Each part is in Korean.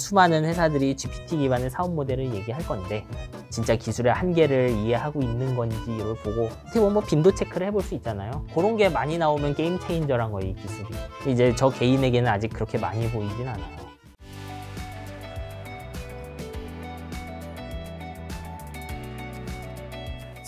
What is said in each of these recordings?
수많은 회사들이 GPT 기반의 사업 모델을 얘기할 건데 진짜 기술의 한계를 이해하고 있는 건지를 보고 어떻게 보면 뭐 빈도 체크를 해볼 수 있잖아요 그런 게 많이 나오면 게임 체인저란 거예요 이 기술이 이제 저 개인에게는 아직 그렇게 많이 보이진 않아요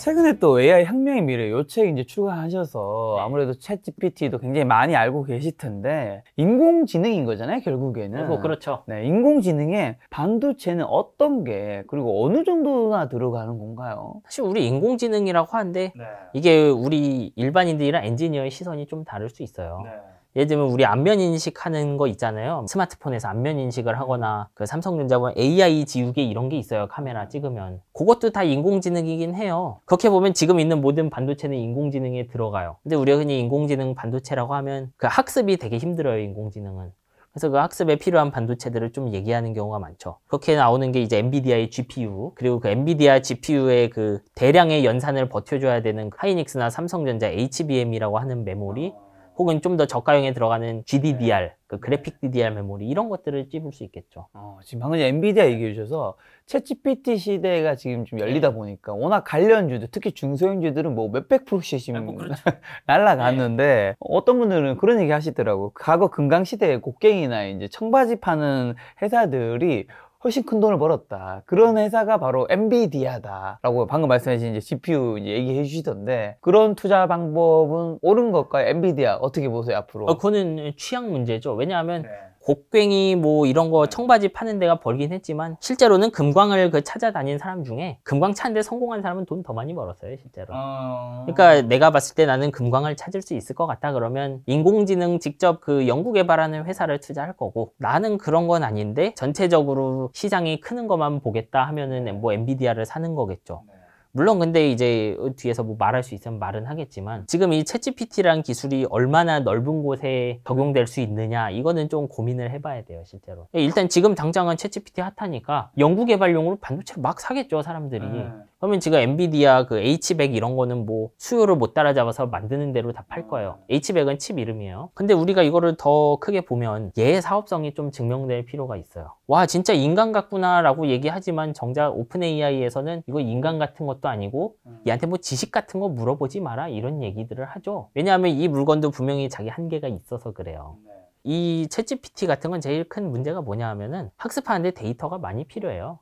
최근에 또 AI 혁명의 미래 요책 이제 출간하셔서 네. 아무래도 챗 GPT도 굉장히 많이 알고 계실 텐데 인공지능인 거잖아요 결국에는. 어, 뭐 그렇죠. 네, 인공지능에 반도체는 어떤 게 그리고 어느 정도나 들어가는 건가요? 사실 우리 인공지능이라고 하는데 네. 이게 우리 일반인들이랑 엔지니어의 시선이 좀 다를 수 있어요. 네. 예를 들면 우리 안면 인식하는 거 있잖아요. 스마트폰에서 안면 인식을 하거나 그 삼성전자원 AI 지우개 이런 게 있어요. 카메라 찍으면. 그것도 다 인공지능이긴 해요. 그렇게 보면 지금 있는 모든 반도체는 인공지능에 들어가요. 근데 우리가 흔히 인공지능 반도체라고 하면 그 학습이 되게 힘들어요. 인공지능은. 그래서 그 학습에 필요한 반도체들을 좀 얘기하는 경우가 많죠. 그렇게 나오는 게 이제 엔비디아의 GPU 그리고 그 엔비디아 GPU의 그 대량의 연산을 버텨줘야 되는 하이닉스나 삼성전자 HBM이라고 하는 메모리 혹은 좀 더 저가형에 들어가는 GDDR, 네. 그 그래픽 DDR 메모리 이런 것들을 찝을 수 있겠죠. 어, 지금 방금 엔비디아 얘기해 주셔서 챗GPT 시대가 지금 좀 열리다 네. 보니까 워낙 관련주들, 특히 중소형주들은 뭐 몇백 프로씩 지금 뭐 그렇죠. 날라갔는데 네. 어떤 분들은 그런 얘기 하시더라고. 과거 금강 시대에 곡괭이나 이제 청바지 파는 회사들이 훨씬 큰 돈을 벌었다. 그런 회사가 바로 엔비디아다라고 방금 말씀하신 이제 GPU 이제 얘기해 주시던데 그런 투자 방법은 옳은 것과 엔비디아 어떻게 보세요 앞으로? 어, 그거는 취향 문제죠. 왜냐하면 네. 곡괭이 뭐 이런 거 청바지 파는 데가 벌긴 했지만 실제로는 금광을 그 찾아다닌 사람 중에 금광 찾는데 성공한 사람은 돈 더 많이 벌었어요 실제로 어... 그러니까 내가 봤을 때 나는 금광을 찾을 수 있을 것 같다 그러면 인공지능 직접 그 연구 개발하는 회사를 투자할 거고 나는 그런 건 아닌데 전체적으로 시장이 크는 것만 보겠다 하면은 뭐 엔비디아를 사는 거겠죠 네. 물론 근데 이제 뒤에서 뭐 말할 수 있으면 말은 하겠지만 지금 이채 g p t 라는 기술이 얼마나 넓은 곳에 적용될 수 있느냐 이거는 좀 고민을 해봐야 돼요 실제로 예, 일단 지금 당장은 채 g p t 핫하니까 연구 개발용으로 반도체를 막 사겠죠 사람들이 음. 그러면 지금 엔비디아 그 H100 이런 거는 뭐 수요를 못 따라잡아서 만드는 대로 다 팔 거예요. H100은 칩 이름이에요. 근데 우리가 이거를 더 크게 보면 얘의 사업성이 좀 증명될 필요가 있어요. 와 진짜 인간 같구나 라고 얘기하지만 정작 오픈 AI에서는 이거 인간 같은 것도 아니고 음. 얘한테 뭐 지식 같은 거 물어보지 마라 이런 얘기들을 하죠. 왜냐하면 이 물건도 분명히 자기 한계가 있어서 그래요. 이채 g p t 같은 건 제일 큰 문제가 뭐냐 하면은 학습하는데 데이터가 많이 필요해요.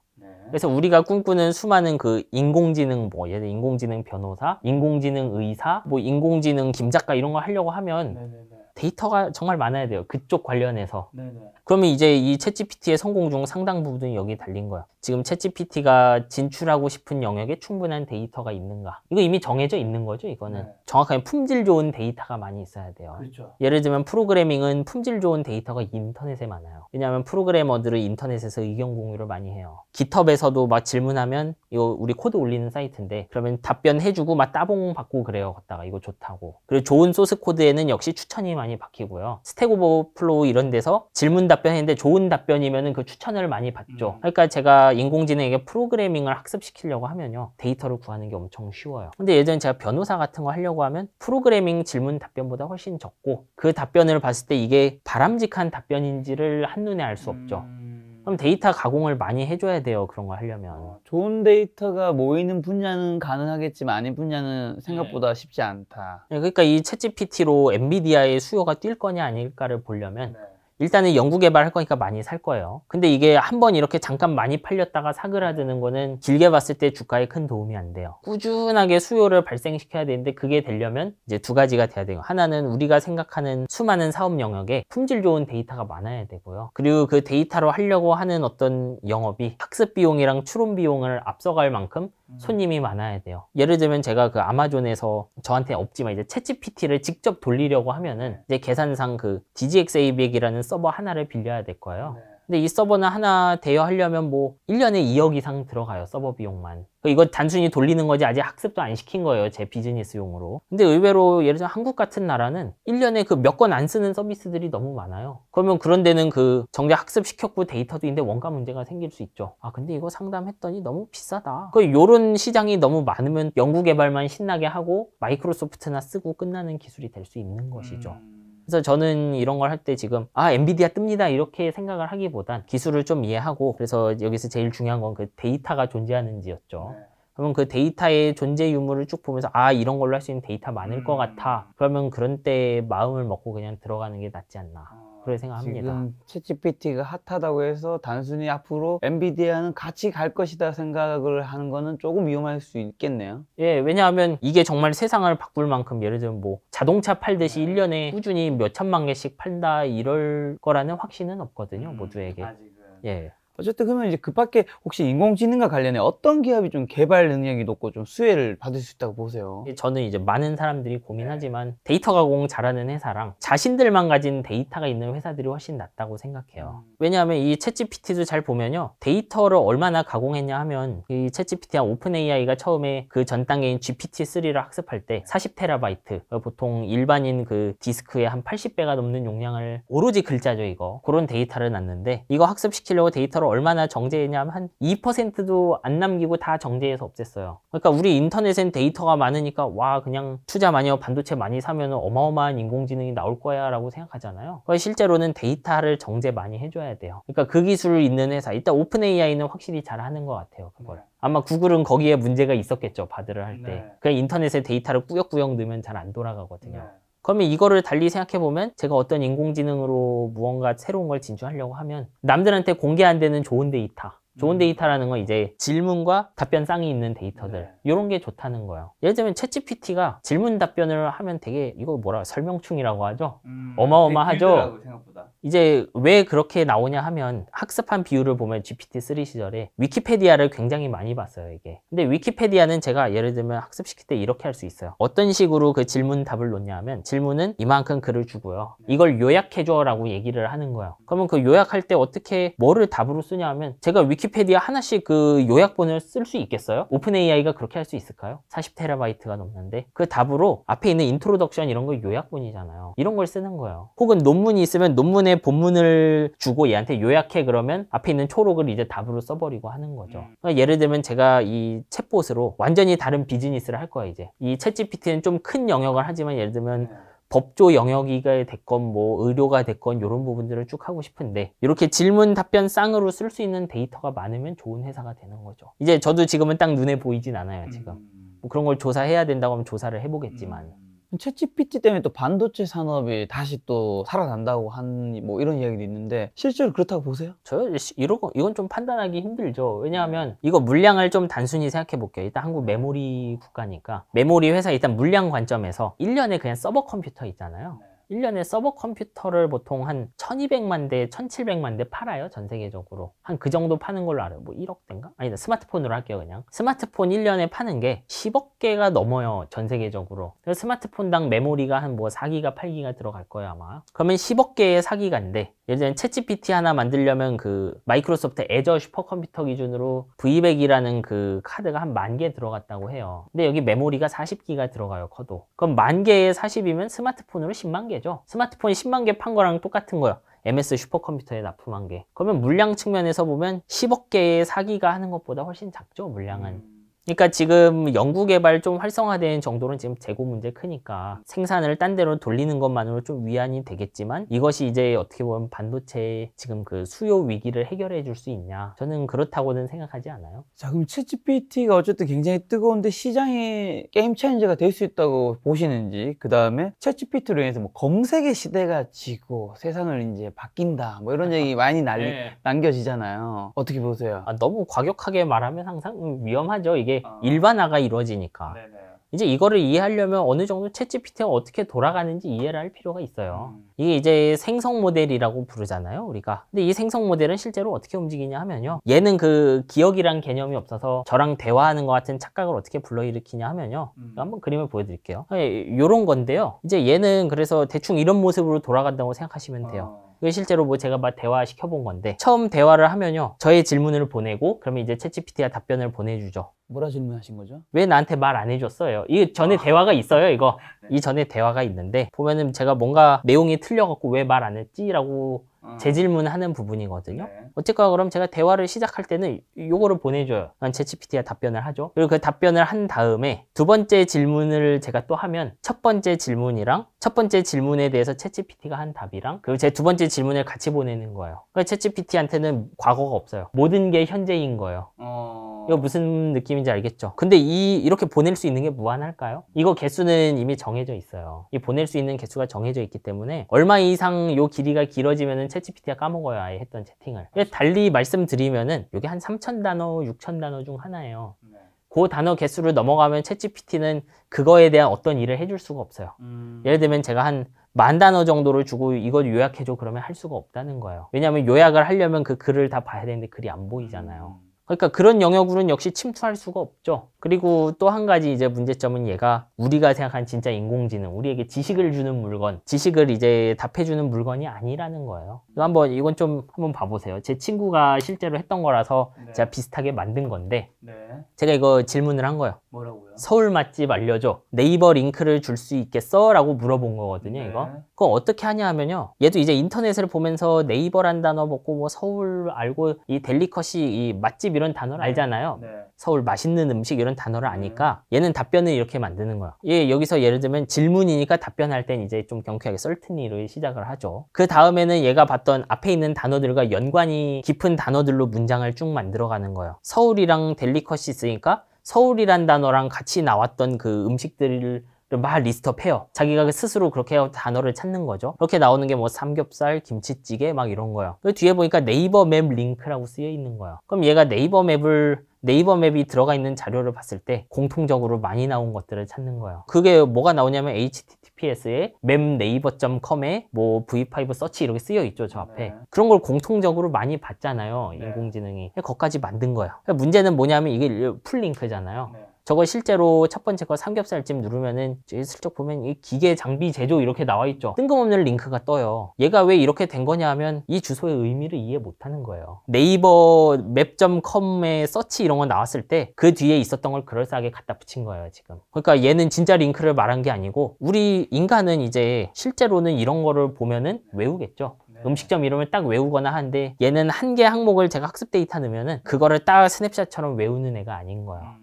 그래서 우리가 꿈꾸는 수많은 그 인공지능 뭐 예를 인공지능 변호사, 인공지능 의사, 뭐 인공지능 김작가 이런 거 하려고 하면 네네네. 데이터가 정말 많아야 돼요. 그쪽 관련해서. 네네. 그러면 이제 이채 g p t 의 성공 중 상당 부분이 여기 달린 거야. 지금 채 g p t 가 진출하고 싶은 영역에 충분한 데이터가 있는가? 이거 이미 정해져 있는 거죠, 이거는. 네. 정확하게 품질 좋은 데이터가 많이 있어야 돼요. 그렇죠. 예를 들면 프로그래밍은 품질 좋은 데이터가 인터넷에 많아요. 왜냐하면 프로그래머들은 인터넷에서 의견 공유를 많이 해요. 기텁에서도 막 질문하면 이거 우리 코드 올리는 사이트인데 그러면 답변해주고 막 따봉 받고 그래요. 걷다가 이거 좋다고. 그리고 좋은 소스 코드에는 역시 추천이 많이 박히고요. 스택 오버플로우 이런 데서 질문 답변했는데 좋은 답변이면 그 추천을 많이 받죠. 음. 그러니까 제가 인공지능에게 프로그래밍을 학습시키려고 하면요 데이터를 구하는 게 엄청 쉬워요 근데 예전에 제가 변호사 같은 거 하려고 하면 프로그래밍 질문 답변보다 훨씬 적고 그 답변을 봤을 때 이게 바람직한 답변인지를 한눈에 알 수 없죠 음. 그럼 데이터 가공을 많이 해줘야 돼요 그런 거 하려면 어, 좋은 데이터가 모이는 분야는 가능하겠지만 아닌 분야는 네. 생각보다 네. 쉽지 않다 네, 그러니까 이채 g p t 로 엔비디아의 수요가 뛸 거냐 아닐까를 보려면 네. 일단은 연구 개발할 거니까 많이 살 거예요. 근데 이게 한번 이렇게 잠깐 많이 팔렸다가 사그라드는 거는 길게 봤을 때 주가에 큰 도움이 안 돼요. 꾸준하게 수요를 발생시켜야 되는데 그게 되려면 이제 두 가지가 돼야 돼요. 하나는 우리가 생각하는 수많은 사업 영역에 품질 좋은 데이터가 많아야 되고요. 그리고 그 데이터로 하려고 하는 어떤 영업이 학습 비용이랑 추론 비용을 앞서갈 만큼 손님이 많아야 돼요. 예를 들면 제가 그 아마존에서 저한테 없지만 이제 채 g p t 를 직접 돌리려고 하면은 이제 계산상 그 DGX a b e 이라는 서버 하나를 빌려야 될 거예요. 네. 근데 이 서버는 하나 대여하려면 뭐 1년에 2억 이상 들어가요 서버 비용만 그러니까 이거 단순히 돌리는 거지 아직 학습도 안 시킨 거예요 제 비즈니스용으로 근데 의외로 예를 들어 한국 같은 나라는 1년에 그 몇 건 안 쓰는 서비스들이 너무 많아요 그러면 그런 데는 그 정작 학습시켰고 데이터도 있는데 원가 문제가 생길 수 있죠 아 근데 이거 상담했더니 너무 비싸다 그 요런 시장이 너무 많으면 연구 개발만 신나게 하고 마이크로소프트나 쓰고 끝나는 기술이 될 수 있는 것이죠 음... 그래서 저는 이런 걸 할 때 지금 아 엔비디아 뜹니다 이렇게 생각을 하기보단 기술을 좀 이해하고 그래서 여기서 제일 중요한 건 그 데이터가 존재하는지였죠. 네. 그러면 그 데이터의 존재 유무를 쭉 보면서 아 이런 걸로 할 수 있는 데이터 많을 음. 것 같아. 그러면 그런 때 마음을 먹고 그냥 들어가는 게 낫지 않나. 어. 그래 생각합니다. 지금 챗GPT가 핫하다고 해서 단순히 앞으로 엔비디아는 같이 갈 것이다 생각을 하는 거는 조금 위험할 수 있겠네요. 예, 왜냐하면 이게 정말 세상을 바꿀 만큼 예를 들면 뭐 자동차 팔듯이 네. 1년에 꾸준히 몇 천만 개씩 판다 이럴 거라는 확신은 없거든요, 음, 모두에게. 아직은. 예. 어쨌든 그러면 이제 그 밖에 혹시 인공지능과 관련해 어떤 기업이 좀 개발 능력이 높고 좀 수혜를 받을 수 있다고 보세요? 예, 저는 이제 많은 사람들이 고민하지만 네. 데이터 가공 잘하는 회사랑 자신들만 가진 데이터가 있는 회사들이 훨씬 낫다고 생각해요. 음. 왜냐하면 이채 g p t 도잘 보면요. 데이터를 얼마나 가공했냐 하면 이채 g p t 와 오픈AI가 처음에 그 전 단계인 GPT-3를 학습할 때 40테라바이트 어, 보통 일반인 그 디스크의 한 80배가 넘는 용량을 오로지 글자죠 이거 그런 데이터를 놨는데 이거 학습시키려고 데이터 우리나라 얼마나 정제했냐면 한 2%도 안 남기고 다 정제해서 없앴어요. 그러니까 우리 인터넷엔 데이터가 많으니까 와 그냥 투자 많이 하고 반도체 많이 사면 어마어마한 인공지능이 나올 거야 라고 생각하잖아요. 그러니까 실제로는 데이터를 정제 많이 해줘야 돼요. 그러니까 그 기술 을 있는 회사 일단 오픈 AI는 확실히 잘 하는 것 같아요. 그거를. 네. 아마 구글은 거기에 문제가 있었겠죠. 바드를 할 때. 네. 그냥 인터넷에 데이터를 꾸역꾸역 넣으면 잘 안 돌아가거든요. 네. 그러면 이거를 달리 생각해보면 제가 어떤 인공지능으로 무언가 새로운 걸 진출하려고 하면 남들한테 공개 안 되는 좋은 데이터 좋은 음. 데이터라는 건 이제 질문과 답변 쌍이 있는 데이터들 네. 이런 게 좋다는 거예요. 예를 들면 챗GPT가 질문 답변을 하면 되게 이거 뭐라 설명충이라고 하죠. 음, 어마어마하죠. 생각보다. 이제 왜 그렇게 나오냐 하면 학습한 비율을 보면 GPT-3 시절에 위키페디아를 굉장히 많이 봤어요 이게. 근데 위키페디아는 제가 예를 들면 학습시킬 때 이렇게 할 수 있어요. 어떤 식으로 그 질문 답을 놓냐 하면 질문은 이만큼 글을 주고요. 네. 이걸 요약해줘라고 얘기를 하는 거예요. 그러면 그 요약할 때 어떻게 뭐를 답으로 쓰냐 하면 제가 위키 위키 p e d i 하나씩 그 요약본을 쓸 수 있겠어요? 오픈 AI가 그렇게 할 수 있을까요? 40테라바이트가 넘는데 그 답으로 앞에 있는 인트로덕션 이런 거 요약본이잖아요. 이런 걸 쓰는 거예요. 혹은 논문이 있으면 논문의 본문을 주고 얘한테 요약해 그러면 앞에 있는 초록을 이제 답으로 써버리고 하는 거죠. 음. 그러니까 예를 들면 제가 이 챗봇으로 완전히 다른 비즈니스를 할 거야 이제. 이 챗GPT는 좀 큰 영역을 하지만 예를 들면 네. 법조 영역이가 됐건 뭐 의료가 됐건 이런 부분들을 쭉 하고 싶은데 이렇게 질문 답변 쌍으로 쓸 수 있는 데이터가 많으면 좋은 회사가 되는 거죠. 이제 저도 지금은 딱 눈에 보이진 않아요. 지금 음. 뭐 그런 걸 조사해야 된다고 하면 조사를 해보겠지만. 음. 채 g p t 때문에 또 반도체 산업이 다시 또 살아난다고 한 뭐 이런 이야기도 있는데 실제로 그렇다고 보세요? 저요? 이러고 이건 좀 판단하기 힘들죠. 왜냐하면 네. 이거 물량을 좀 단순히 생각해 볼게요. 일단 한국 메모리 국가니까 메모리 회사 일단 물량 관점에서 1년에 그냥 서버 컴퓨터 있잖아요. 네. 1년에 서버 컴퓨터를 보통 한 1200만 대, 1700만 대 팔아요. 전 세계적으로. 한 그 정도 파는 걸로 알아요. 뭐 1억 대인가? 아니다. 스마트폰으로 할게요. 그냥. 스마트폰 1년에 파는 게 10억 개가 넘어요. 전 세계적으로. 그래서 스마트폰당 메모리가 한 뭐 4기가, 8기가 들어갈 거예요. 아마. 그러면 10억 개의 4기가인데 예전에 챗GPT 하나 만들려면 그 마이크로소프트 애저 슈퍼컴퓨터 기준으로 V100이라는 그 카드가 한 만 개 들어갔다고 해요. 근데 여기 메모리가 40기가 들어가요. 커도. 그럼 만 개에 40이면 스마트폰으로 10만 개 되죠. 스마트폰이 10만 개 판 거랑 똑같은 거예요. MS 슈퍼컴퓨터에 납품한 게. 그러면 물량 측면에서 보면 10억 개의 사기가 하는 것보다 훨씬 작죠, 물량은. 음. 그러니까 지금 연구개발 좀 활성화된 정도는 지금 재고 문제 크니까 생산을 딴 데로 돌리는 것만으로 좀 위안이 되겠지만 이것이 이제 어떻게 보면 반도체의 지금 그 수요 위기를 해결해 줄 수 있냐 저는 그렇다고는 생각하지 않아요 자 그럼 챗GPT가 어쨌든 굉장히 뜨거운데 시장에 게임 체인지가될 수 있다고 보시는지 그 다음에 챗GPT로 인해서 뭐 검색의 시대가 지고 세상을 이제 바뀐다 뭐 이런 얘기 많이 날리 네. 남겨지잖아요 어떻게 보세요? 아, 너무 과격하게 말하면 항상 음, 위험하죠 이게 게 아. 일반화가 이루어지니까. 네네. 이제 이거를 이해하려면 어느 정도 채 g 피 t 가 어떻게 돌아가는지 이해를 할 필요가 있어요. 음. 이게 이제 생성 모델이라고 부르잖아요, 우리가. 근데 이 생성 모델은 실제로 어떻게 움직이냐 하면요. 얘는 그 기억이란 개념이 없어서 저랑 대화하는 것 같은 착각을 어떻게 불러일으키냐 하면요. 음. 한번 그림을 보여드릴게요. 예, 요런 건데요. 이제 얘는 그래서 대충 이런 모습으로 돌아간다고 생각하시면 돼요. 어. 이거 실제로 뭐 제가 막 대화시켜 본 건데 처음 대화를 하면요. 저의 질문을 보내고 그러면 이제 챗 g 피 t 가 답변을 보내주죠. 뭐라 질문하신 거죠? 왜 나한테 말 안 해줬어요? 이 전에 아. 대화가 있어요, 이거. 네. 이 전에 대화가 있는데 보면은 제가 뭔가 내용이 틀려갖고 왜 말 안 했지라고 어. 재질문하는 부분이거든요. 네. 어쨌거나 그럼 제가 대화를 시작할 때는 요거를 보내줘요. 난채취피티가 답변을 하죠. 그리고 그 답변을 한 다음에 두 번째 질문을 제가 또 하면 첫 번째 질문이랑 첫 번째 질문에 대해서 채취피티가한 답이랑 그리고 제 두 번째 질문을 같이 보내는 거예요. 그채취피티한테는 그러니까 과거가 없어요. 모든 게 현재인 거예요. 어... 이거 무슨 느낌인지 알겠죠? 근데 이 이렇게 보낼 수 있는 게 무한할까요? 이거 개수는 이미 정해져 있어요. 이 보낼 수 있는 개수가 정해져 있기 때문에 얼마 이상 요 길이가 길어지면은 채취피티가 까먹어요 아예 했던 채팅을. 달리 말씀드리면은 이게 한 3천 단어, 6천 단어 중 하나예요. 네. 그 단어 개수를 넘어가면 채취피티는 그거에 대한 어떤 일을 해줄 수가 없어요. 음... 예를 들면 제가 한 만 단어 정도를 주고 이걸 요약해줘 그러면 할 수가 없다는 거예요. 왜냐하면 요약을 하려면 그 글을 다 봐야 되는데 글이 안 보이잖아요. 음... 그러니까 그런 영역으로는 역시 침투할 수가 없죠. 그리고 또 한 가지 이제 문제점은 얘가 우리가 생각한 진짜 인공지능, 우리에게 지식을 주는 물건, 지식을 이제 답해주는 물건이 아니라는 거예요. 한번 이건 좀 한번 봐보세요. 제 친구가 실제로 했던 거라서 네. 제가 비슷하게 만든 건데 네. 제가 이거 질문을 한 거예요. 뭐라고요? 서울 맛집 알려줘. 네이버 링크를 줄 수 있겠어? 라고 물어본 거거든요, 네. 이거. 그거 어떻게 하냐 하면요. 얘도 이제 인터넷을 보면서 네이버란 단어 먹고 뭐 서울 알고 이 델리컷이 이 맛집 이런 단어를 네. 알잖아요. 네. 서울 맛있는 음식 이런 단어를 아니까 음. 얘는 답변을 이렇게 만드는 거야. 예, 여기서 예를 들면 질문이니까 답변할 땐 이제 좀 경쾌하게 썰트니로 시작을 하죠. 그 다음에는 얘가 봤던 앞에 있는 단어들과 연관이 깊은 단어들로 문장을 쭉 만들어가는 거예요. 서울이랑 델리컷이 있으니까 서울이란 단어랑 같이 나왔던 그 음식들을 막 리스트업해요. 자기가 스스로 그렇게 단어를 찾는 거죠. 그렇게 나오는 게 뭐 삼겹살, 김치찌개 막 이런 거예요. 그 뒤에 보니까 네이버 맵 링크라고 쓰여 있는 거예요. 그럼 얘가 네이버 맵을 네이버 맵이 들어가 있는 자료를 봤을 때 공통적으로 많이 나온 것들을 찾는 거예요. 그게 뭐가 나오냐면 HTTP h p s 에맵네이버 c o m 에뭐 v5 서치 이렇게 쓰여 있죠 저 앞에 네. 그런 걸 공통적으로 많이 봤잖아요 네. 인공지능이 거기까지 만든 거예요 그러니까 문제는 뭐냐면 이게 풀 링크잖아요 네. 저거 실제로 첫 번째 거 삼겹살찜 누르면은 슬쩍 보면 이 기계 장비 제조 이렇게 나와 있죠 뜬금없는 링크가 떠요 얘가 왜 이렇게 된 거냐 하면 이 주소의 의미를 이해 못하는 거예요 네이버 맵.com의 서치 이런 거 나왔을 때 그 뒤에 있었던 걸 그럴싸하게 갖다 붙인 거예요 지금 그러니까 얘는 진짜 링크를 말한 게 아니고 우리 인간은 이제 실제로는 이런 거를 보면은 네. 외우겠죠 네. 음식점 이름을 딱 외우거나 하는데 얘는 한 개 항목을 제가 학습 데이터 넣으면은 그거를 딱 스냅샷처럼 외우는 애가 아닌 거예요 음.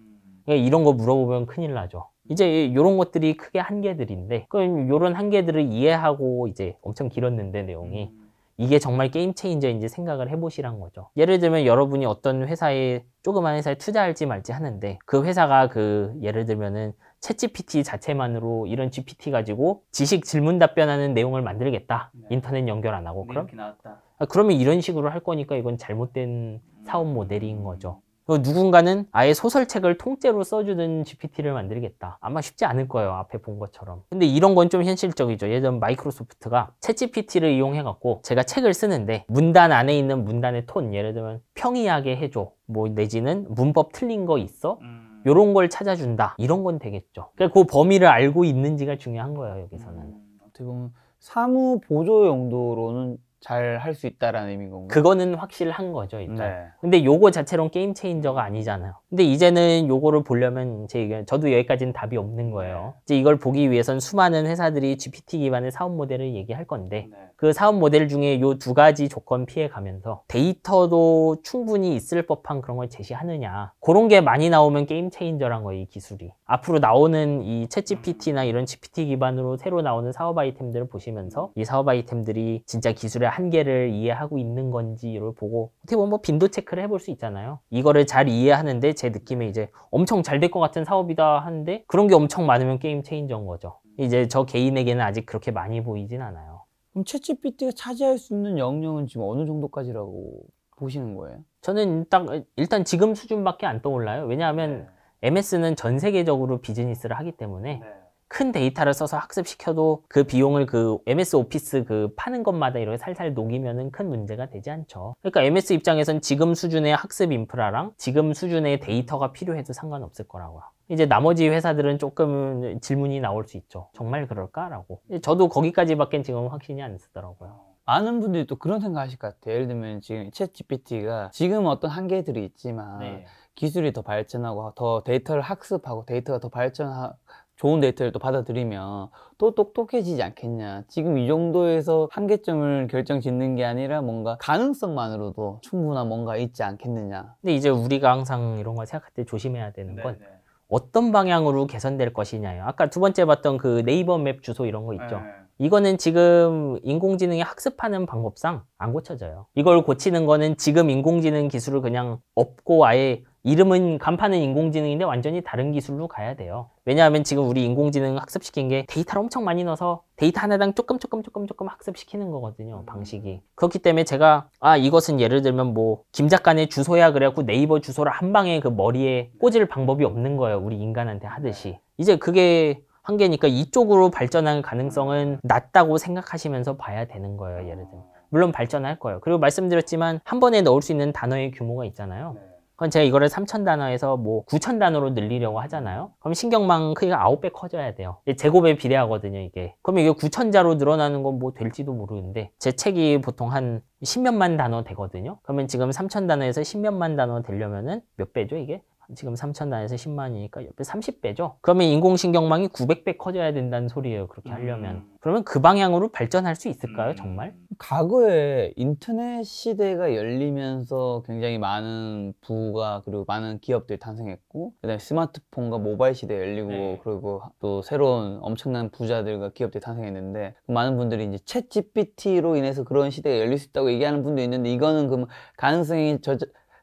예, 이런 거 물어보면 큰일 나죠. 이제 이런 것들이 크게 한계들인데 그럼 이런 한계들을 이해하고 이제 엄청 길었는데 내용이 음. 이게 정말 게임 체인저인지 생각을 해보시란 거죠. 예를 들면 여러분이 어떤 회사에 조그만 회사에 투자할지 말지 하는데 그 회사가 그 예를 들면은 채 GPT 자체만으로 이런 GPT 가지고 지식 질문 답변하는 내용을 만들겠다. 네. 인터넷 연결 안 하고 네, 그럼 아, 그러면 이런 식으로 할 거니까 이건 잘못된 음. 사업 모델인 거죠. 그 누군가는 아예 소설책을 통째로 써주는 GPT를 만들겠다. 아마 쉽지 않을 거예요. 앞에 본 것처럼. 근데 이런 건 좀 현실적이죠. 예전 마이크로소프트가 채 g p t 를 이용해갖고 제가 책을 쓰는데 문단 안에 있는 문단의 톤, 예를 들면 평이하게 해줘. 뭐 내지는 문법 틀린 거 있어? 이런 음. 걸 찾아준다. 이런 건 되겠죠. 그러니까 그 범위를 알고 있는지가 중요한 거예요. 여기서는. 음, 어떻게 보면 사무 보조 용도로는 잘할수 있다라는 의미인 건가요? 그거는 확실한 거죠 일단. 네. 근데 요거 자체로 게임 체인저가 아니잖아요. 근데 이제는 요거를 보려면 제 의견, 저도 여기까지는 답이 없는 거예요. 네. 이제 이걸 보기 위해선 수많은 회사들이 GPT 기반의 사업 모델을 얘기할 건데 네. 그 사업 모델 중에 이 두 가지 조건 피해가면서 데이터도 충분히 있을 법한 그런 걸 제시하느냐 그런 게 많이 나오면 게임 체인저란 거예요 이 기술이 앞으로 나오는 이 챗GPT나 이런 GPT 기반으로 새로 나오는 사업 아이템들을 보시면서 이 사업 아이템들이 진짜 기술의 한계를 이해하고 있는 건지를 보고 어떻게 보면 뭐 빈도 체크를 해볼 수 있잖아요 이거를 잘 이해하는데 제 느낌에 이제 엄청 잘 될 것 같은 사업이다 하는데 그런 게 엄청 많으면 게임 체인저인 거죠 이제 저 개인에게는 아직 그렇게 많이 보이진 않아요 그럼 챗GPT가 차지할 수 있는 영역은 지금 어느 정도까지라고 보시는 거예요? 저는 일단, 일단 지금 수준밖에 안 떠올라요. 왜냐하면 네. MS는 전 세계적으로 비즈니스를 하기 때문에 네. 큰 데이터를 써서 학습시켜도 그 비용을 그 MS 오피스 그 파는 것마다 이렇게 살살 녹이면은 큰 문제가 되지 않죠. 그러니까 MS 입장에선 지금 수준의 학습 인프라랑 지금 수준의 데이터가 필요해도 상관없을 거라고요. 이제 나머지 회사들은 조금 질문이 나올 수 있죠. 정말 그럴까라고. 저도 거기까지밖엔 지금 확신이 안 쓰더라고요. 많은 분들이 또 그런 생각 하실 것 같아요. 예를 들면 지금 챗 GPT가 지금 어떤 한계들이 있지만 네. 기술이 더 발전하고 더 데이터를 학습하고 데이터가 더 발전하 좋은 데이터를 또 받아들이면 또 똑똑해지지 않겠냐. 지금 이 정도에서 한계점을 결정 짓는 게 아니라 뭔가 가능성만으로도 충분한 뭔가 있지 않겠느냐. 근데 이제 우리가 항상 이런 걸 생각할 때 조심해야 되는 건 네네. 어떤 방향으로 개선될 것이냐요. 아까 두 번째 봤던 그 네이버 맵 주소 이런 거 있죠. 네. 이거는 지금 인공지능이 학습하는 방법상 안 고쳐져요. 이걸 고치는 거는 지금 인공지능 기술을 그냥 업고 아예 이름은 간판은 인공지능인데 완전히 다른 기술로 가야 돼요 왜냐하면 지금 우리 인공지능 학습시킨 게 데이터를 엄청 많이 넣어서 데이터 하나당 조금 조금 조금 조금 학습시키는 거거든요 음. 방식이 그렇기 때문에 제가 아 이것은 예를 들면 뭐 김 작가네 주소야 그래갖고 네이버 주소를 한 방에 그 머리에 꽂을 방법이 없는 거예요 우리 인간한테 하듯이 네. 이제 그게 한계니까 이쪽으로 발전할 가능성은 음. 낮다고 생각하시면서 봐야 되는 거예요 예를 들면 물론 발전할 거예요 그리고 말씀드렸지만 한 번에 넣을 수 있는 단어의 규모가 있잖아요 네. 그럼 제가 이거를 3,000단어에서 뭐 9,000단어로 늘리려고 하잖아요. 그럼 신경망 크기가 9배 커져야 돼요. 제곱에 비례하거든요, 이게. 그럼 이게 9,000자로 늘어나는 건 뭐 될지도 모르는데 제 책이 보통 한 10몇만 단어 되거든요. 그러면 지금 3,000단어에서 10몇만 단어 되려면은 몇 배죠, 이게? 지금 3천 단에서 10만이니까 옆에 30배죠. 그러면 인공신경망이 900배 커져야 된다는 소리예요. 그렇게 하려면. 음. 그러면 그 방향으로 발전할 수 있을까요, 음. 정말? 과거에 인터넷 시대가 열리면서 굉장히 많은 부가 그리고 많은 기업들이 탄생했고 그다음에 스마트폰과 모바일 시대 열리고 네. 그리고 또 새로운 엄청난 부자들과 기업들이 탄생했는데 많은 분들이 이제 챗GPT로 인해서 그런 시대가 열릴 수 있다고 얘기하는 분도 있는데 이거는 그 가능성이 저,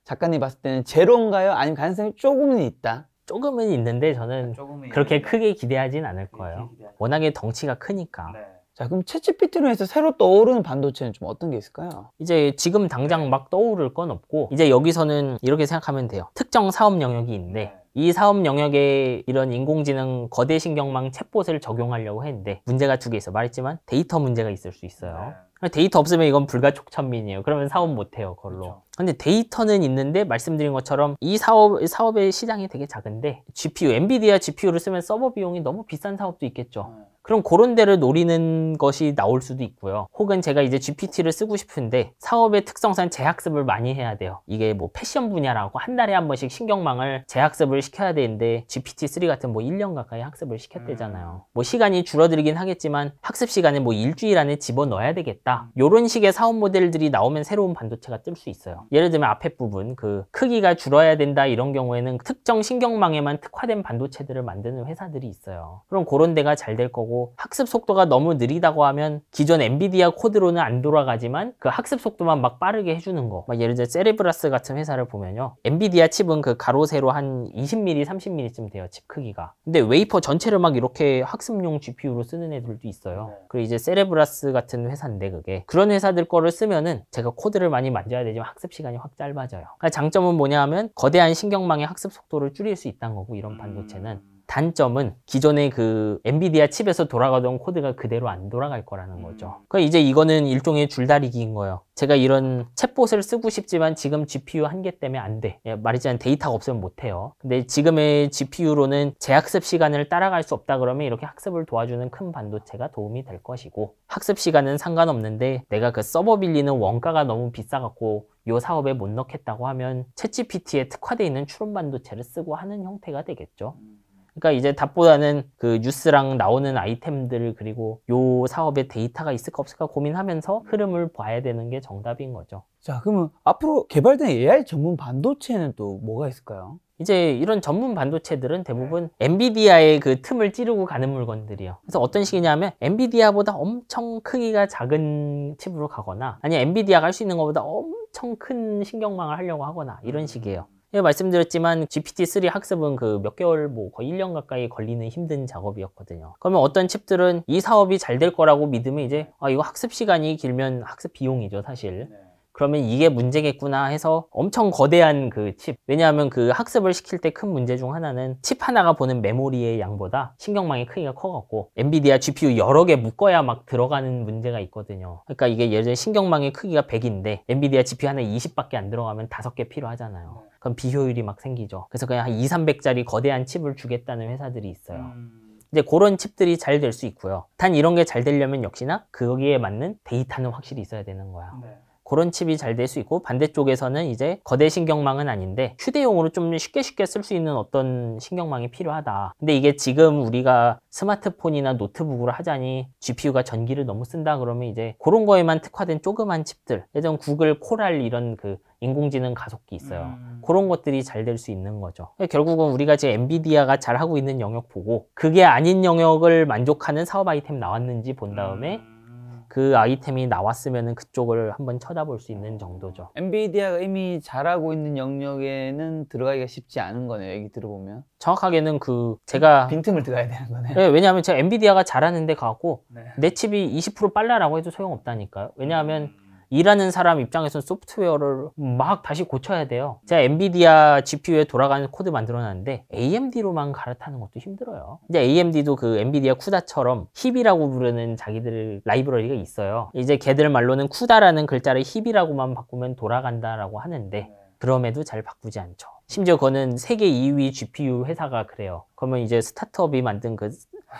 작가님 봤을 때는 제로인가요? 아니면 가능성이 조금은 있다? 조금은 있는데 저는 네, 조금은 그렇게 있는데. 크게 기대하진 않을 네, 거예요. 워낙에 덩치가 크니까. 네. 자 그럼 채찌피트로 해서 새로 떠오르는 반도체는 좀 어떤 게 있을까요? 이제 지금 당장 막 떠오를 건 없고 이제 여기서는 이렇게 생각하면 돼요. 특정 사업 영역이 있는데 네. 이 사업 영역에 이런 인공지능 거대 신경망 챗봇을 적용하려고 했는데 문제가 두 개 있어 말했지만 데이터 문제가 있을 수 있어요. 데이터 없으면 이건 불가촉천민이에요. 그러면 사업 못해요, 걸로. 그렇죠. 근데 데이터는 있는데 말씀드린 것처럼 이 사업, 사업의 시장이 되게 작은데 GPU, 엔비디아 GPU를 쓰면 서버 비용이 너무 비싼 사업도 있겠죠. 네. 그럼 그런 데를 노리는 것이 나올 수도 있고요. 혹은 제가 이제 GPT를 쓰고 싶은데 사업의 특성상 재학습을 많이 해야 돼요. 이게 뭐 패션 분야라고 한 달에 한 번씩 신경망을 재학습을 시켜야 되는데 GPT-3 같은 뭐 1년 가까이 학습을 시켰대잖아요. 음. 뭐 시간이 줄어들긴 하겠지만 학습 시간에 뭐 일주일 안에 집어넣어야 되겠다. 이런 식의 사업 모델들이 나오면 새로운 반도체가 뜰 수 있어요. 예를 들면 앞에 부분 그 크기가 줄어야 된다 이런 경우에는 특정 신경망에만 특화된 반도체들을 만드는 회사들이 있어요. 그럼 그런 데가 잘 될 거고 거고 학습 속도가 너무 느리다고 하면 기존 엔비디아 코드로는 안 돌아가지만 그 학습 속도만 막 빠르게 해주는 거 예를 들어 세레브라스 같은 회사를 보면요 엔비디아 칩은 그 가로 세로 한 20mm 30mm쯤 돼요 칩 크기가 근데 웨이퍼 전체를 막 이렇게 학습용 GPU로 쓰는 애들도 있어요 네. 그리고 이제 세레브라스 같은 회사인데 그게 그런 회사들 거를 쓰면은 제가 코드를 많이 만져야 되지만 학습 시간이 확 짧아져요 그러니까 장점은 뭐냐 하면 거대한 신경망의 학습 속도를 줄일 수 있다는 거고 이런 음. 반도체는 단점은 기존의 그 엔비디아 칩에서 돌아가던 코드가 그대로 안 돌아갈 거라는 음. 거죠. 그 이제 이거는 일종의 줄다리기인 거예요. 제가 이런 챗봇을 쓰고 싶지만 지금 GPU 한 개 때문에 안 돼. 예, 말이지면 데이터가 없으면 못 해요. 근데 지금의 GPU로는 재학습 시간을 따라갈 수 없다 그러면 이렇게 학습을 도와주는 큰 반도체가 도움이 될 것이고 학습 시간은 상관없는데 내가 그 서버 빌리는 원가가 너무 비싸갖고 요 사업에 못 넣겠다고 하면 챗GPT에 특화되어 있는 추론 반도체를 쓰고 하는 형태가 되겠죠. 음. 그러니까 이제 답보다는 그 뉴스랑 나오는 아이템들 그리고 요사업의 데이터가 있을까 없을까 고민하면서 흐름을 봐야 되는 게 정답인 거죠. 자, 그러면 앞으로 개발된 AI 전문 반도체는 또 뭐가 있을까요? 이제 이런 전문 반도체들은 대부분 엔비디아의 그 틈을 찌르고 가는 물건들이요. 그래서 어떤 식이냐면 엔비디아보다 엄청 크기가 작은 칩으로 가거나 아니 면 엔비디아가 할 수 있는 것보다 엄청 큰 신경망을 하려고 하거나 이런 식이에요. 예, 말씀드렸지만 GPT-3 학습은 그 몇 개월 뭐 거의 1년 가까이 걸리는 힘든 작업이었거든요. 그러면 어떤 칩들은 이 사업이 잘 될 거라고 믿으면 이제 아 이거 학습 시간이 길면 학습 비용이죠 사실. 네. 그러면 이게 문제겠구나 해서 엄청 거대한 그 칩. 왜냐하면 그 학습을 시킬 때 큰 문제 중 하나는 칩 하나가 보는 메모리의 양보다 신경망의 크기가 커갖고 엔비디아 GPU 여러 개 묶어야 막 들어가는 문제가 있거든요. 그러니까 이게 예전에 신경망의 크기가 100인데 엔비디아 GPU 하나 20밖에 안 들어가면 5개 필요하잖아요. 네. 그럼 비효율이 막 생기죠. 그래서 그냥 한 2, 300짜리 거대한 칩을 주겠다는 회사들이 있어요. 음. 이제 그런 칩들이 잘 될 수 있고요. 단 이런 게 잘 되려면 역시나 거기에 맞는 데이터는 확실히 있어야 되는 거야. 네. 그런 칩이 잘 될 수 있고 반대쪽에서는 이제 거대 신경망은 아닌데 휴대용으로 좀 쉽게 쉽게 쓸 수 있는 어떤 신경망이 필요하다. 근데 이게 지금 우리가 스마트폰이나 노트북으로 하자니 GPU가 전기를 너무 쓴다 그러면 이제 그런 거에만 특화된 조그만 칩들 예전 구글 코랄 이런 그 인공지능 가속기 있어요. 음. 그런 것들이 잘 될 수 있는 거죠. 결국은 우리가 지금 엔비디아가 잘 하고 있는 영역 보고 그게 아닌 영역을 만족하는 사업 아이템 나왔는지 본 다음에 음. 그 아이템이 나왔으면 그쪽을 한번 쳐다볼 수 있는 정도죠. 엔비디아가 이미 잘하고 있는 영역에는 들어가기가 쉽지 않은 거네요. 얘기 들어보면. 정확하게는 그 제가 빈틈을 들어가야 되는 거네요. 네, 왜냐하면 제가 엔비디아가 잘하는 데 가고 네. 내 칩이 20% 빨라라고 해도 소용없다니까요. 왜냐하면 음. 일하는 사람 입장에서 소프트웨어를 막 다시 고쳐야 돼요 제가 엔비디아 GPU에 돌아가는 코드 만들어놨는데 AMD로만 갈아타는 것도 힘들어요 이제 AMD도 그 엔비디아 쿠다처럼 힙이라고 부르는 자기들 라이브러리가 있어요 이제 걔들 말로는 쿠다라는 글자를 힙이라고만 바꾸면 돌아간다라고 하는데 네. 그럼에도 잘 바꾸지 않죠 심지어 그거는 세계 2위 GPU 회사가 그래요 그러면 이제 스타트업이 만든 그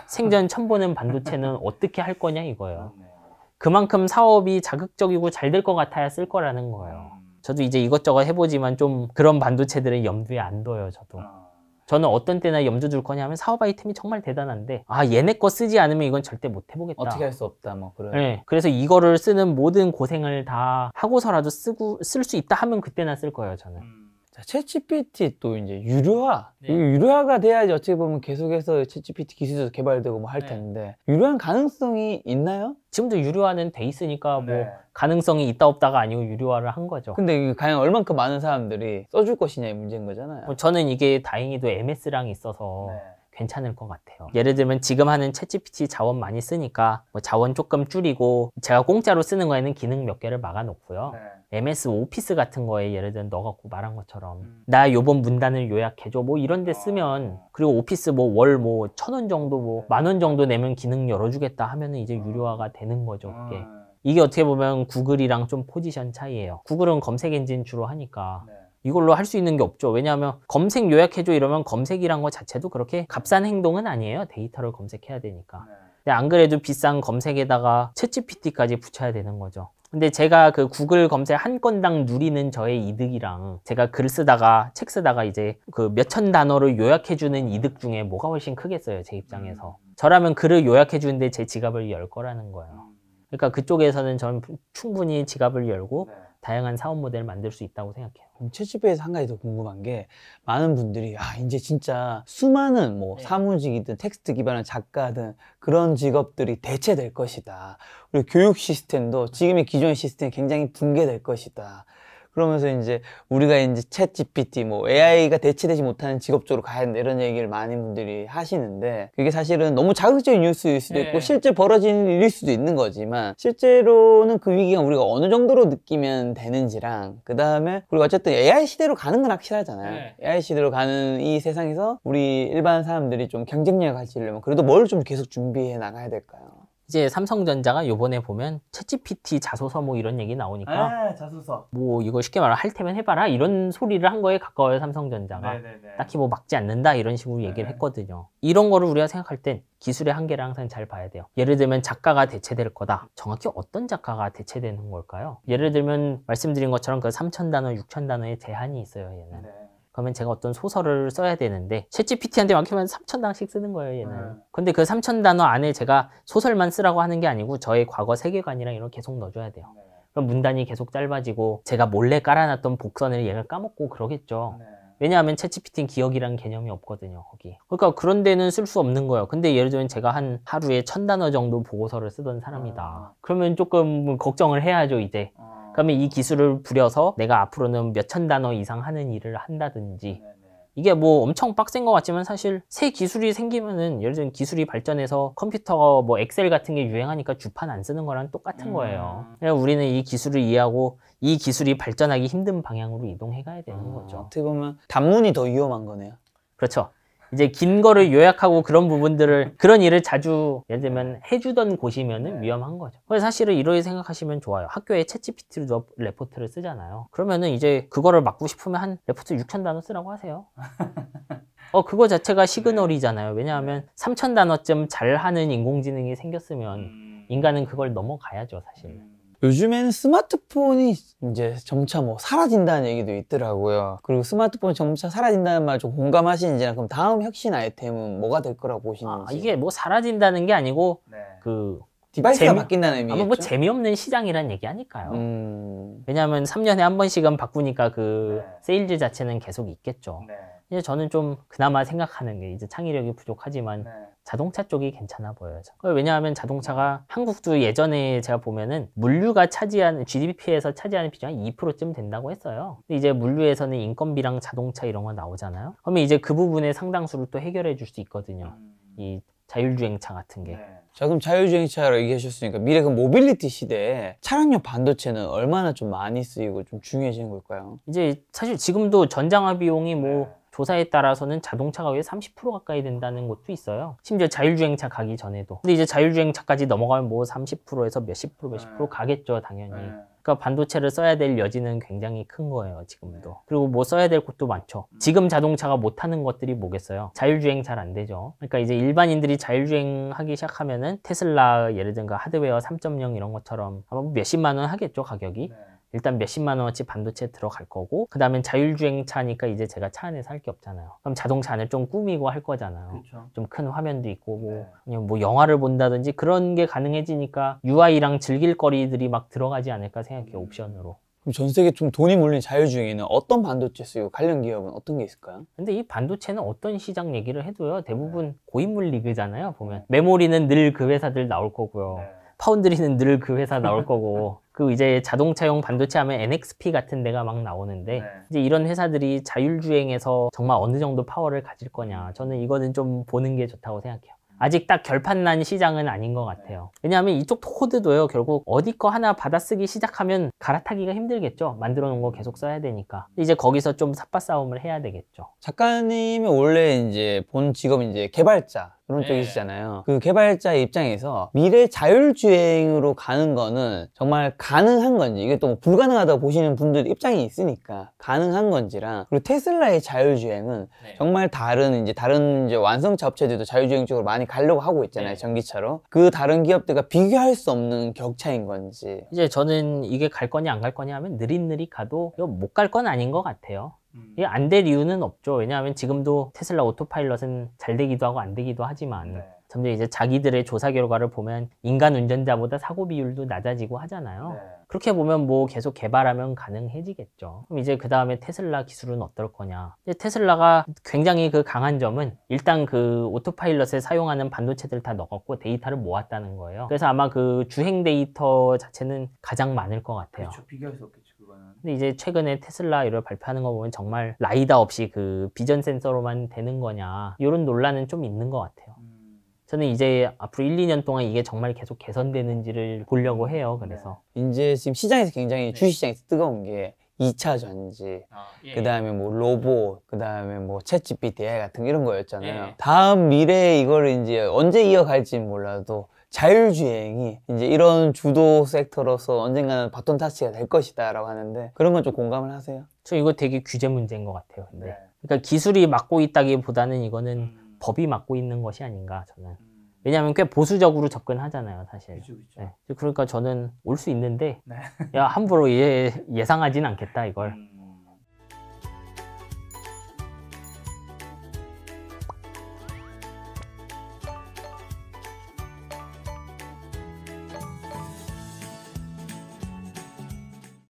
생전 첨보는 반도체는 어떻게 할 거냐 이거예요 네. 그만큼 사업이 자극적이고 잘 될 것 같아야 쓸 거라는 거예요. 음. 저도 이제 이것저것 해보지만 좀 그런 반도체들은 염두에 안 둬요, 저도. 아. 저는 어떤 때나 염두 둘 거냐면 사업 아이템이 정말 대단한데 아 얘네 거 쓰지 않으면 이건 절대 못 해보겠다 어떻게 할 수 없다 뭐 그런 네, 그래서 이거를 쓰는 모든 고생을 다 하고서라도 쓰고 쓸 수 있다 하면 그때나 쓸 거예요 저는 음. 챗GPT 또 이제 유료화 네. 유료화가 돼야지 어떻게 보면 계속해서 챗GPT 기술도 개발되고 뭐할 네. 텐데 네. 유료한 가능성이 있나요? 지금도 유료화는 돼 있으니까 뭐 네. 가능성이 있다 없다가 아니고 유료화를 한 거죠. 근데 과연 얼만큼 많은 사람들이 써줄 것이냐의 문제인 거잖아요. 뭐 저는 이게 다행히도 MS랑 있어서 네. 괜찮을 것 같아요. 예를 들면 지금 하는 챗GPT 자원 많이 쓰니까 뭐 자원 조금 줄이고 제가 공짜로 쓰는 거에는 기능 몇 개를 막아놓고요. 네. MS 오피스 같은 거에 예를 들면 너가 말한 것처럼 음. 나 요번 문단을 요약해줘 뭐 이런 데 쓰면 아. 그리고 오피스 뭐 월 뭐 천 원 정도 뭐 만원 네. 정도 내면 기능 열어주겠다 하면은 이제 아. 유료화가 되는 거죠. 아. 그게. 이게 어떻게 보면 구글이랑 좀 포지션 차이예요. 구글은 검색 엔진 주로 하니까 네. 이걸로 할 수 있는 게 없죠. 왜냐하면 검색 요약해줘 이러면 검색이란 것 자체도 그렇게 값싼 행동은 아니에요. 데이터를 검색해야 되니까. 네. 근데 안 그래도 비싼 검색에다가 채 g p t 까지 붙여야 되는 거죠. 근데 제가 그 구글 검색 한 건당 누리는 저의 이득이랑 제가 글 쓰다가 책 쓰다가 이제 그 몇천 단어를 요약해주는 이득 중에 뭐가 훨씬 크겠어요 제 입장에서 음. 저라면 글을 요약해주는데 제 지갑을 열 거라는 거예요 음. 그러니까 그쪽에서는 저는 충분히 지갑을 열고 네. 다양한 사업 모델을 만들 수 있다고 생각해요. 채취에서한 가지 더 궁금한 게 많은 분들이 아 이제 진짜 수많은 뭐 네. 사무직이든 텍스트 기반의 작가든 그런 직업들이 대체될 것이다. 그리고 교육 시스템도 지금의 기존 시스템이 굉장히 붕괴될 것이다. 그러면서 이제 우리가 이제 챗 GPT 뭐 AI가 대체되지 못하는 직업 쪽으로 가야 된다 이런 얘기를 많은 분들이 하시는데 그게 사실은 너무 자극적인 뉴스일 수도 있고 네. 실제 벌어진 일일 수도 있는 거지만 실제로는 그 위기가 우리가 어느 정도로 느끼면 되는지랑 그 다음에 그리고 어쨌든 AI 시대로 가는 건 확실하잖아요. 네. AI 시대로 가는 이 세상에서 우리 일반 사람들이 좀 경쟁력을 가지려면 그래도 뭘 좀 계속 준비해 나가야 될까요? 이제 삼성전자가 요번에 보면 챗GPT 자소서 뭐 이런 얘기 나오니까 에 아, 자소서 뭐 이거 쉽게 말하면 할 테면 해봐라 이런 소리를 한 거에 가까워요 삼성전자가 네네네. 딱히 뭐 막지 않는다 이런 식으로 얘기를 네네. 했거든요 이런 거를 우리가 생각할 땐 기술의 한계를 항상 잘 봐야 돼요 예를 들면 작가가 대체될 거다 정확히 어떤 작가가 대체되는 걸까요? 예를 들면 말씀드린 것처럼 그 3천 단어 6천 단어의 제한이 있어요 얘는 네. 그러면 제가 어떤 소설을 써야 되는데 챗GPT한테 맡기면 3천0단씩 쓰는 거예요, 얘는. 네. 근데 그3천단어 안에 제가 소설만 쓰라고 하는 게 아니고 저의 과거 세계관이랑 이런 계속 넣어줘야 돼요. 네. 그럼 문단이 계속 짧아지고 제가 몰래 깔아놨던 복선을 얘가 까먹고 그러겠죠. 네. 왜냐하면 채치피팅 기억이란 개념이 없거든요 거기 그러니까 그런 데는 쓸 수 없는 거예요 근데 예를 들면 제가 한 하루에 천 단어 정도 보고서를 쓰던 사람이다 음. 그러면 조금 걱정을 해야죠 이제 음. 그러면 이 기술을 부려서 내가 앞으로는 몇 천 단어 이상 하는 일을 한다든지 네, 네. 이게 뭐 엄청 빡센 것 같지만 사실 새 기술이 생기면은 예를 들면 기술이 발전해서 컴퓨터가 뭐 엑셀 같은 게 유행하니까 주판 안 쓰는 거랑 똑같은 음. 거예요. 그냥 우리는 이 기술을 이해하고 이 기술이 발전하기 힘든 방향으로 이동해 가야 되는 아, 거죠. 어떻게 보면 단문이 더 위험한 거네요. 그렇죠. 이제 긴 거를 요약하고 그런 부분들을 그런 일을 자주 예를 들면 해주던 곳이면 네. 위험한 거죠 그래서 사실은 이러이 생각하시면 좋아요 학교에 채 g 피 t 로 레포트를 쓰잖아요 그러면은 이제 그거를 막고 싶으면 한 레포트 6천 단어 쓰라고 하세요 어 그거 자체가 네. 시그널이잖아요 왜냐하면 3천 단어쯤 잘하는 인공지능이 생겼으면 음. 인간은 그걸 넘어가야죠 사실 음. 요즘에는 스마트폰이 이제 점차 뭐 사라진다는 얘기도 있더라고요. 그리고 스마트폰 점차 사라진다는 말 좀 공감하시는지 그럼 다음 혁신 아이템은 뭐가 될 거라고 보시는지. 아, 이게 뭐 사라진다는 게 아니고 네. 그 디바이스가 재미, 바뀐다는 의미겠죠? 아마 뭐 재미없는 시장이라는 얘기 아닐까요? 음... 왜냐하면 3년에 한 번씩은 바꾸니까 그 네. 세일즈 자체는 계속 있겠죠. 네. 이제 저는 좀 그나마 생각하는 게 이제 창의력이 부족하지만 네. 자동차 쪽이 괜찮아 보여요. 왜냐하면 자동차가 한국도 예전에 제가 보면은 물류가 차지하는 GDP에서 차지하는 비중이 2%쯤 된다고 했어요. 이제 물류에서는 인건비랑 자동차 이런 거 나오잖아요. 그러면 이제 그 부분의 상당수를 또 해결해 줄 수 있거든요. 음. 이 자율주행차 같은 게. 네. 자 그럼 자율주행차라고 얘기하셨으니까 미래 그 모빌리티 시대에 차량용 반도체는 얼마나 좀 많이 쓰이고 좀 중요해지는 걸까요? 이제 사실 지금도 전장화 비용이 뭐 네. 조사에 따라서는 자동차 가왜 30% 가까이 된다는 것도 있어요. 심지어 자율주행차 가기 전에도. 근데 이제 자율주행차까지 넘어가면 뭐 30%에서 몇십 프로 몇십 프로 네. 가겠죠, 당연히. 네. 그러니까 반도체를 써야 될 여지는 굉장히 큰 거예요 지금도 네. 그리고 뭐 써야 될것도 많죠 음. 지금 자동차가 못하는 것들이 뭐겠어요 자율주행 잘 안 되죠 그러니까 이제 일반인들이 자율주행 하기 시작하면은 테슬라 예를 든가 하드웨어 3.0 이런 것처럼 아마 뭐 몇십만 원 하겠죠 가격이 네. 일단 몇십만 원어치 반도체 들어갈 거고 그 다음엔 자율주행 차니까 이제 제가 차 안에서 할 게 없잖아요. 그럼 자동차 안을 좀 꾸미고 할 거잖아요. 그렇죠. 좀큰 화면도 있고 뭐, 네. 아니면 뭐 영화를 본다든지 그런 게 가능해지니까 UI랑 즐길 거리들이 막 들어가지 않을까 생각해요. 음. 옵션으로. 전 세계 좀 돈이 몰린 자율주행에는 어떤 반도체 쓰고 관련 기업은 어떤 게 있을까요? 근데 이 반도체는 어떤 시장 얘기를 해도요 대부분 네. 고인물 리그잖아요 보면 네. 메모리는 늘 그 회사들 나올 거고요 네. 파운드리는 늘 그 회사 나올 거고 그 이제 자동차용 반도체 하면 NXP 같은 데가 막 나오는데 네. 이제 이런 회사들이 자율주행에서 정말 어느 정도 파워를 가질 거냐 저는 이거는 좀 보는 게 좋다고 생각해요. 아직 딱 결판난 시장은 아닌 것 같아요. 네. 왜냐하면 이쪽 코드도요, 결국 어디 거 하나 받아쓰기 시작하면 갈아타기가 힘들겠죠. 만들어 놓은 거 계속 써야 되니까. 이제 거기서 좀 삽바싸움을 해야 되겠죠. 작가님이 원래 이제 본 직업이 이제 개발자. 그런 네. 쪽이시잖아요. 그개발자 입장에서 미래 자율주행으로 가는 거는 정말 가능한 건지 이게 또 불가능하다고 보시는 분들 입장이 있으니까 가능한 건지랑 그리고 테슬라의 자율주행은 네. 정말 다른 이제 다른 이제 완성차 업체들도 자율주행 쪽으로 많이 가려고 하고 있잖아요. 네. 전기차로. 그 다른 기업들과 비교할 수 없는 격차인 건지. 이제 저는 이게 갈 거냐 안 갈 거냐 하면 느릿느릿 가도 못 갈 건 아닌 것 같아요. 이게 음. 안될 이유는 없죠. 왜냐하면 지금도 테슬라 오토파일럿은 잘 되기도 하고 안 되기도 하지만 네. 점점 이제 자기들의 조사 결과를 보면 인간 운전자보다 사고 비율도 낮아지고 하잖아요. 네. 그렇게 보면 뭐 계속 개발하면 가능해지겠죠. 그럼 이제 그 다음에 테슬라 기술은 어떨 거냐. 테슬라가 굉장히 그 강한 점은 일단 그 오토파일럿에 사용하는 반도체들 다 넣었고 데이터를 모았다는 거예요. 그래서 아마 그 주행 데이터 자체는 가장 많을 것 같아요. 그렇죠. 비교할 수 근데 이제 최근에 테슬라 이걸 발표하는 거 보면 정말 라이다 없이 그 비전 센서로만 되는 거냐 이런 논란은 좀 있는 것 같아요. 음. 저는 이제 앞으로 1, 2년 동안 이게 정말 계속 개선되는지를 보려고 해요. 음, 그래서 네. 이제 지금 시장에서 굉장히 네. 주시장에서 뜨거운 게 2차 전지, 아, 예. 그 다음에 예. 뭐 로봇, 그 다음에 뭐 챗GPT 같은 이런 거였잖아요. 예. 다음 미래에 이걸 이제 언제 이어갈지 몰라도 자율주행이 이제 이런 주도 섹터로서 언젠가는 바톤 타치가 될 것이다라고 하는데 그런 건 좀 공감을 하세요? 저 이거 되게 규제 문제인 것 같아요. 근데 네. 그러니까 기술이 막고 있다기보다는 이거는 음. 법이 막고 있는 것이 아닌가 저는. 음. 왜냐하면 꽤 보수적으로 접근하잖아요, 사실. 그쵸, 그쵸. 네. 그러니까 저는 올 수 있는데 네. 야 함부로 예, 예상하진 않겠다 이걸. 음.